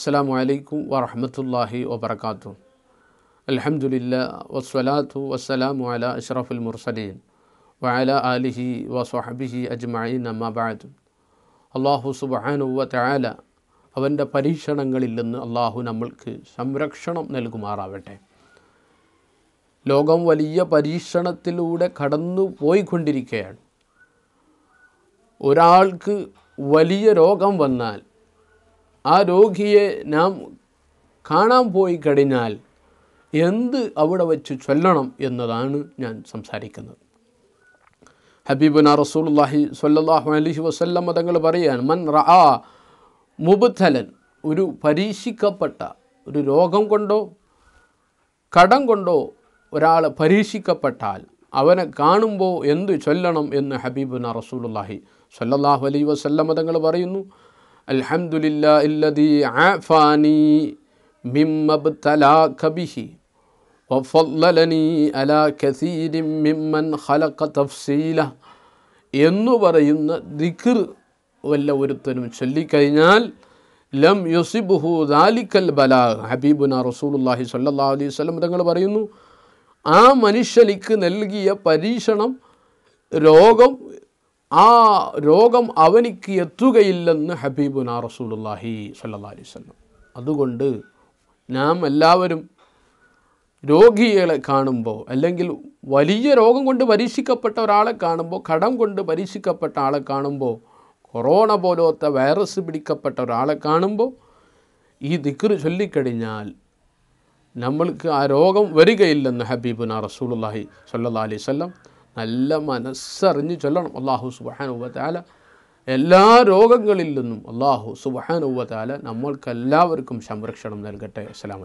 അസ്സാം വലൈക്കും വാഹമത്തല്ലാഹി വബർക്കാത്തു അലഹമുല്ല വസ്വലാത്തു വസ്സലാമു അല അഷ്റഫുൽ മുർസലീൻ വഅല ആലിഹി വസ്വഹബിഹി അജ്മഈൻ അമ്മബാദു അള്ളാഹു സുബാനുവ അവൻ്റെ പരീക്ഷണങ്ങളിൽ നിന്ന് അള്ളാഹു നമ്മൾക്ക് സംരക്ഷണം നൽകുമാറാവട്ടെ ലോകം വലിയ പരീക്ഷണത്തിലൂടെ കടന്നു പോയിക്കൊണ്ടിരിക്കുകയാണ് ഒരാൾക്ക് വലിയ രോഗം വന്നാൽ ആ രോഗിയെ നാം കാണാൻ പോയി കഴിഞ്ഞാൽ എന്ത് അവിടെ വച്ച് ചൊല്ലണം എന്നതാണ് ഞാൻ സംസാരിക്കുന്നത് ഹബീബുന റസൂൽഹി സല്ലാഹു അലഹി വസ്ല്ല തങ്ങൾ പറയാൻ മൻ റആ മുബുദ്ധലൻ ഒരു പരീക്ഷിക്കപ്പെട്ട ഒരു രോഗം കൊണ്ടോ കടം കൊണ്ടോ ഒരാൾ പരീക്ഷിക്കപ്പെട്ടാൽ അവനെ കാണുമ്പോൾ എന്തു ചൊല്ലണം എന്ന് ഹബീബുന റസൂലുള്ളാഹി സല്ലല്ലാഹു അലൈഹി വസ്ല്ല തങ്ങൾ പറയുന്നു الحمد لله الذي عافاني مما ابتلاك به وفضلني على كثير ممن خلق تفصيله എന്ന് പറയുന്ന ദിക്ർ വല്ല ഒരുത്തനും ചൊല്ലിക്കഴിഞ്ഞാൽ ലം യുസിബുഹു ദാലിക്കൽ ബല ഹബീബുന റസൂലുല്ലാഹി സല്ലാ അലൈഹി സ്വലം തങ്ങൾ പറയുന്നു ആ മനുഷ്യനിക്ക് നൽകിയ പരീക്ഷണം രോഗം ആ രോഗം അവനിക്ക് എത്തുകയില്ലെന്ന് ഹബീബുന റസൂലുല്ലാഹി സല്ലാ അലൈസ് അതുകൊണ്ട് നാം എല്ലാവരും രോഗികളെ കാണുമ്പോൾ അല്ലെങ്കിൽ വലിയ രോഗം കൊണ്ട് പരീക്ഷിക്കപ്പെട്ട ഒരാളെ കാണുമ്പോൾ കടം കൊണ്ട് പരീക്ഷിക്കപ്പെട്ട ആളെ കാണുമ്പോൾ കൊറോണ പോലത്തെ വൈറസ് പിടിക്കപ്പെട്ട ഒരാളെ കാണുമ്പോൾ ഈ ദിക്കർ ചൊല്ലിക്കഴിഞ്ഞാൽ നമ്മൾക്ക് ആ രോഗം വരികയില്ലെന്ന് ഹബീബുന റസൂലുല്ലാഹി സല്ലാ അലൈവല്ലം നല്ല മനസ്സറിഞ്ഞ് ചൊല്ലണം അള്ളാഹു സുബാനുവത്താല എല്ലാ രോഗങ്ങളിൽ നിന്നും അള്ളാഹു സുബാനുവത്താല നമ്മൾക്കെല്ലാവർക്കും സംരക്ഷണം നൽകട്ടെ അസ്സാം